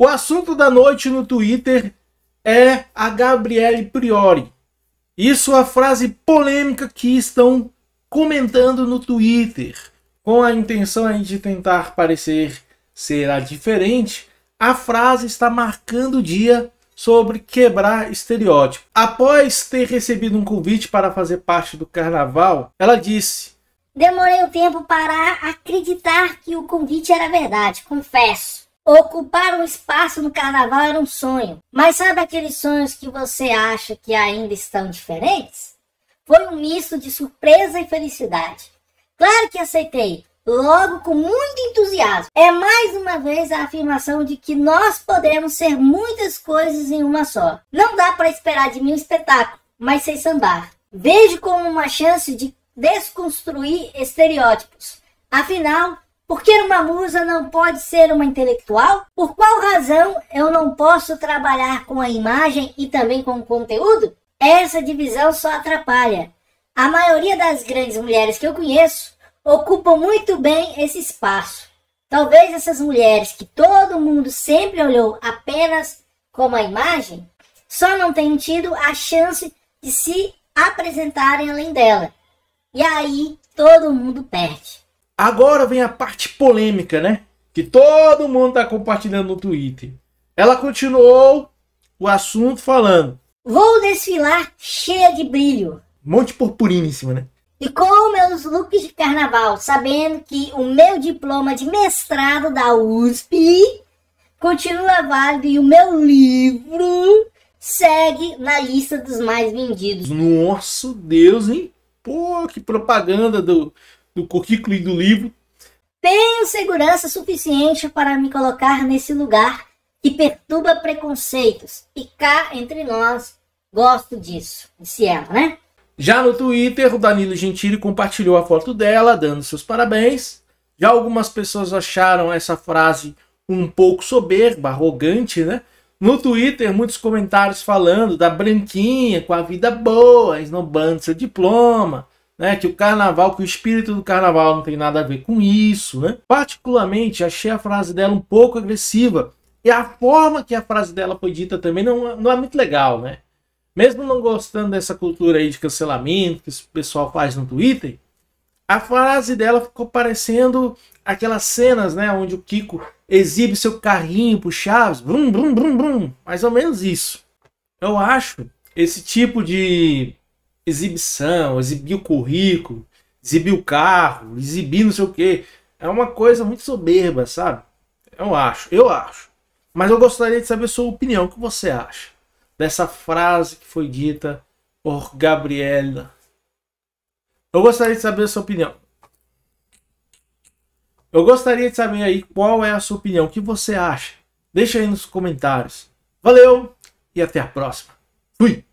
O assunto da noite no Twitter é a Gabriele Priori Isso a frase polêmica que estão comentando no Twitter, com a intenção de tentar parecer será diferente. A frase está marcando o dia sobre quebrar estereótipo. Após ter recebido um convite para fazer parte do carnaval, ela disse: Demorei o um tempo para acreditar que o convite era verdade, confesso. Ocupar um espaço no carnaval era um sonho. Mas sabe aqueles sonhos que você acha que ainda estão diferentes? Foi um misto de surpresa e felicidade. Claro que aceitei, logo com muito entusiasmo. É mais uma vez a afirmação de que nós podemos ser muitas coisas em uma só. Não dá para esperar de mim um espetáculo, mas sei sambar. Vejo como uma chance de desconstruir estereótipos. Afinal, porque uma musa não pode ser uma intelectual? Por qual razão eu não posso trabalhar com a imagem e também com o conteúdo? Essa divisão só atrapalha. A maioria das grandes mulheres que eu conheço ocupam muito bem esse espaço. Talvez essas mulheres que todo mundo sempre olhou apenas como a imagem, só não tenham tido a chance de se apresentarem além dela. E aí todo mundo perde. Agora vem a parte polêmica, né? Que todo mundo tá compartilhando no Twitter. Ela continuou o assunto falando: Vou desfilar cheia de brilho. monte de em cima, né? E com meus looks de carnaval, sabendo que o meu diploma de mestrado da USP continua válido e o meu livro segue na lista dos mais vendidos. Nosso Deus, hein? Pô, que propaganda do, do currículo e do livro. Tenho segurança suficiente para me colocar nesse lugar que perturba preconceitos. E cá entre nós, gosto disso, disse ela, né? Já no Twitter, o Danilo Gentili compartilhou a foto dela, dando seus parabéns. Já algumas pessoas acharam essa frase um pouco soberba, arrogante, né? No Twitter, muitos comentários falando da branquinha com a vida boa, esnobando seu diploma, né, que o carnaval, que o espírito do carnaval não tem nada a ver com isso, né? Particularmente, achei a frase dela um pouco agressiva. E a forma que a frase dela foi dita também não, não é muito legal, né? Mesmo não gostando dessa cultura aí de cancelamento que o pessoal faz no Twitter, a frase dela ficou parecendo aquelas cenas, né, onde o Kiko exibe seu carrinho pro Chaves, brum, brum, brum, brum, mais ou menos isso. Eu acho esse tipo de exibição, exibir o currículo, exibir o carro, exibir não sei o quê. É uma coisa muito soberba, sabe? Eu acho, eu acho. Mas eu gostaria de saber a sua opinião, o que você acha dessa frase que foi dita por Gabriela. Eu gostaria de saber a sua opinião. Eu gostaria de saber aí qual é a sua opinião, o que você acha. Deixa aí nos comentários. Valeu e até a próxima. Fui!